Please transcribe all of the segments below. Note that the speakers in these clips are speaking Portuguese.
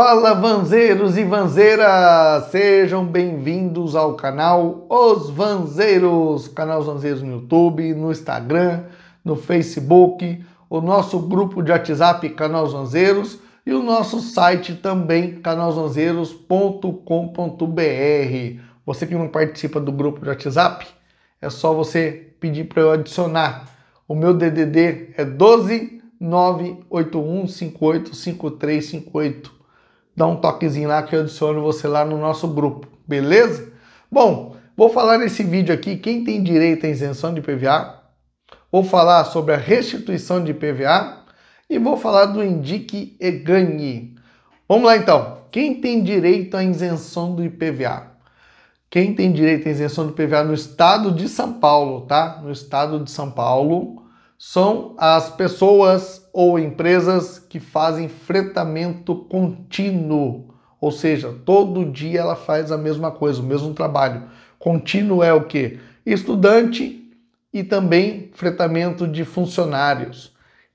Fala vanzeiros e vanzeiras, sejam bem-vindos ao canal Os Vanzeiros, canal Os Vanzeiros no YouTube, no Instagram, no Facebook, o nosso grupo de WhatsApp Canal Os Vanzeiros e o nosso site também canalzanzeiros.com.br. Você que não participa do grupo de WhatsApp, é só você pedir para eu adicionar. O meu DDD é 12 981585358 dá um toquezinho lá que eu adiciono você lá no nosso grupo, beleza? Bom, vou falar nesse vídeo aqui quem tem direito à isenção de PVA, vou falar sobre a restituição de PVA e vou falar do indique e ganhe. Vamos lá então, quem tem direito à isenção do IPVA? Quem tem direito à isenção do IPVA no estado de São Paulo, tá? No estado de São Paulo, são as pessoas ou empresas que fazem fretamento contínuo, ou seja, todo dia ela faz a mesma coisa, o mesmo trabalho. Contínuo é o que? Estudante e também fretamento de funcionários.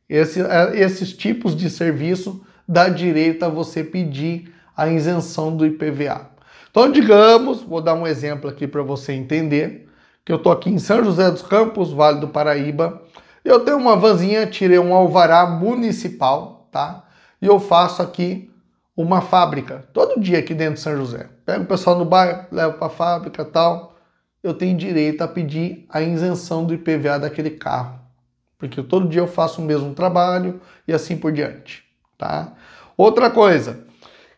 Esse, é, esses tipos de serviço dá direito a você pedir a isenção do IPVA. Então, digamos, vou dar um exemplo aqui para você entender, que eu estou aqui em São José dos Campos, Vale do Paraíba, eu tenho uma vanzinha, tirei um alvará municipal, tá? E eu faço aqui uma fábrica, todo dia aqui dentro de São José. Pego o pessoal no bairro, levo para a fábrica tal. Eu tenho direito a pedir a isenção do IPVA daquele carro. Porque todo dia eu faço o mesmo trabalho e assim por diante, tá? Outra coisa,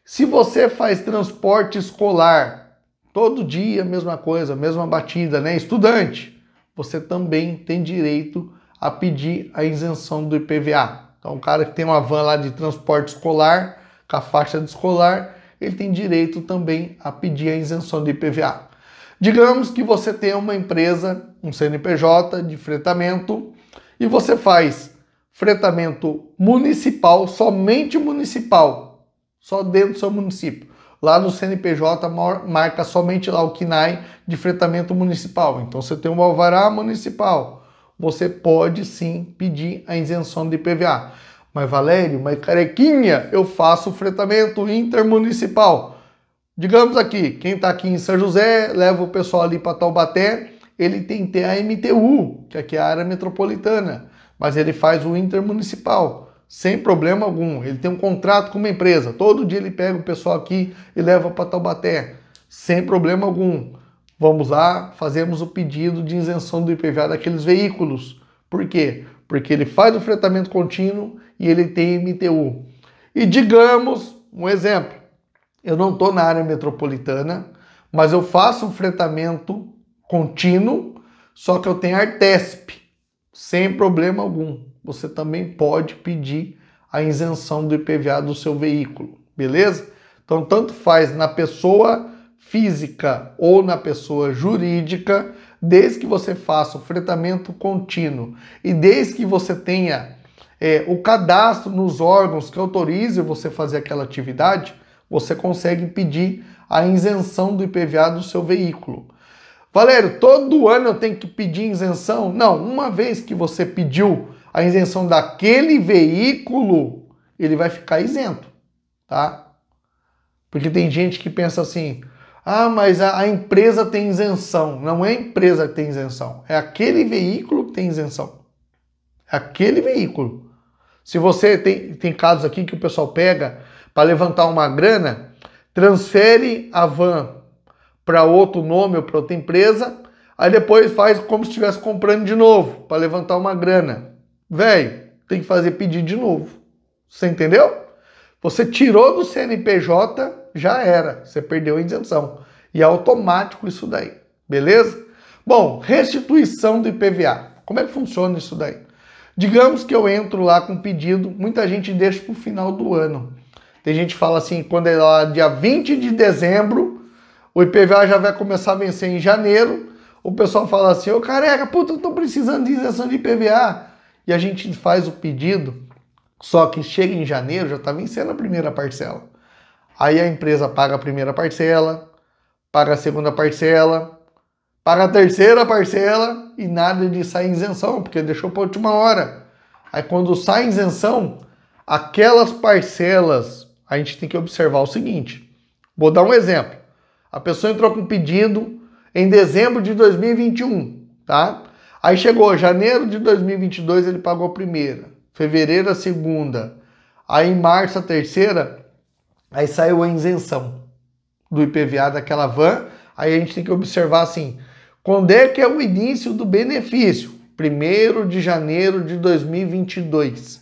se você faz transporte escolar, todo dia mesma coisa, mesma batida, né? Estudante, você também tem direito a a pedir a isenção do IPVA. Então, o cara que tem uma van lá de transporte escolar, com a faixa de escolar, ele tem direito também a pedir a isenção do IPVA. Digamos que você tem uma empresa, um CNPJ de fretamento, e você faz fretamento municipal, somente municipal, só dentro do seu município. Lá no CNPJ marca somente lá o CNAI de fretamento municipal. Então você tem um alvará municipal, você pode sim pedir a isenção de IPVA. Mas Valério, mas carequinha, eu faço o fretamento intermunicipal. Digamos aqui, quem está aqui em São José, leva o pessoal ali para Taubaté, ele tem que ter a MTU, que aqui é a área metropolitana, mas ele faz o intermunicipal, sem problema algum. Ele tem um contrato com uma empresa, todo dia ele pega o pessoal aqui e leva para Taubaté, sem problema algum vamos lá, fazemos o pedido de isenção do IPVA daqueles veículos. Por quê? Porque ele faz o fretamento contínuo e ele tem MTU. E digamos, um exemplo, eu não estou na área metropolitana, mas eu faço um fretamento contínuo, só que eu tenho Artesp, sem problema algum. Você também pode pedir a isenção do IPVA do seu veículo, beleza? Então, tanto faz na pessoa física ou na pessoa jurídica, desde que você faça o fretamento contínuo e desde que você tenha é, o cadastro nos órgãos que autorize você fazer aquela atividade, você consegue pedir a isenção do IPVA do seu veículo. Valério, todo ano eu tenho que pedir isenção? Não, uma vez que você pediu a isenção daquele veículo, ele vai ficar isento, tá? Porque tem gente que pensa assim: ah, mas a, a empresa tem isenção. Não é a empresa que tem isenção, é aquele veículo que tem isenção. É aquele veículo. Se você tem, tem casos aqui que o pessoal pega para levantar uma grana, transfere a van para outro nome ou para outra empresa, aí depois faz como se estivesse comprando de novo para levantar uma grana. Velho, tem que fazer pedido de novo. Você entendeu? Você tirou do CNPJ já era, você perdeu a isenção. E é automático isso daí, beleza? Bom, restituição do IPVA. Como é que funciona isso daí? Digamos que eu entro lá com um pedido, muita gente deixa para o final do ano. Tem gente que fala assim, quando é lá dia 20 de dezembro, o IPVA já vai começar a vencer em janeiro, o pessoal fala assim, ô oh, careca, puta, eu estou precisando de isenção de IPVA. E a gente faz o pedido, só que chega em janeiro, já está vencendo a primeira parcela. Aí a empresa paga a primeira parcela, paga a segunda parcela, paga a terceira parcela e nada de sair isenção, porque deixou para última hora. Aí quando sai isenção, aquelas parcelas, a gente tem que observar o seguinte. Vou dar um exemplo. A pessoa entrou com um pedido em dezembro de 2021, tá? Aí chegou janeiro de 2022, ele pagou a primeira, fevereiro a segunda, aí em março a terceira, Aí saiu a isenção do IPVA daquela van. Aí a gente tem que observar assim, quando é que é o início do benefício? 1 de janeiro de 2022.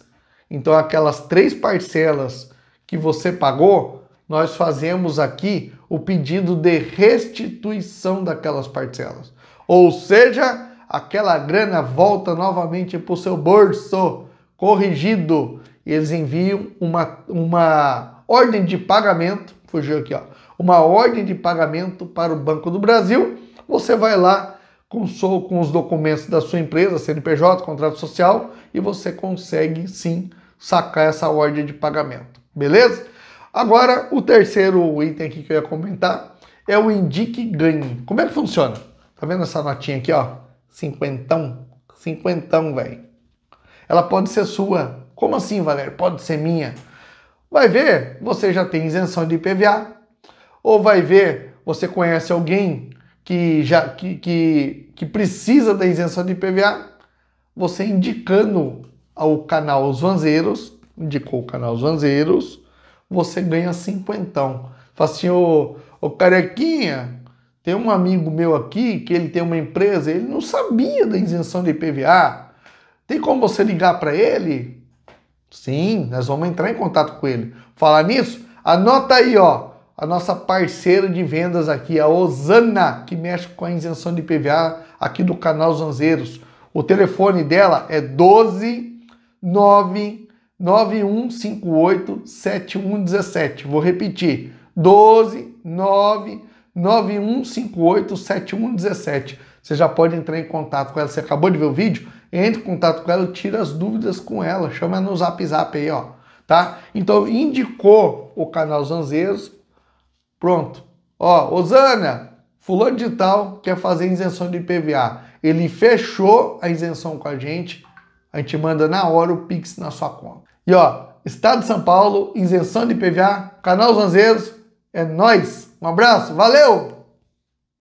Então aquelas três parcelas que você pagou, nós fazemos aqui o pedido de restituição daquelas parcelas. Ou seja, aquela grana volta novamente para o seu bolso corrigido eles enviam uma, uma ordem de pagamento, fugiu aqui, ó, uma ordem de pagamento para o Banco do Brasil. Você vai lá com, com os documentos da sua empresa, CNPJ, contrato social, e você consegue sim sacar essa ordem de pagamento, beleza? Agora, o terceiro item aqui que eu ia comentar é o indique ganhe. Como é que funciona? Tá vendo essa notinha aqui, ó? Cinquentão. Cinquentão, velho. Ela pode ser sua, como assim, Valério? Pode ser minha? Vai ver, você já tem isenção de IPVA. Ou vai ver, você conhece alguém que já que, que, que precisa da isenção de IPVA. Você indicando ao canal Os Vanzeiros, indicou o canal Os Vanzeiros, você ganha cinquentão. Fala assim, ô, ô carequinha, tem um amigo meu aqui que ele tem uma empresa, ele não sabia da isenção de IPVA. Tem como você ligar para ele? Sim, nós vamos entrar em contato com ele. Falar nisso, anota aí, ó, a nossa parceira de vendas aqui, a Osana, que mexe com a isenção de PVA aqui do canal Zanzeiros. O telefone dela é 12 9 9158 7117. Vou repetir. 12 9 9158 7117. Você já pode entrar em contato com ela. Você acabou de ver o vídeo? Entre em contato com ela, tira as dúvidas com ela, chama no zap zap aí, ó. Tá? Então indicou o canal Zanzeiros, pronto. Ó, Osana, fulano de tal quer fazer isenção de IPVA. Ele fechou a isenção com a gente, a gente manda na hora o Pix na sua conta. E ó, Estado de São Paulo, isenção de IPVA, canal Zanzeiros, é nós. Um abraço, valeu!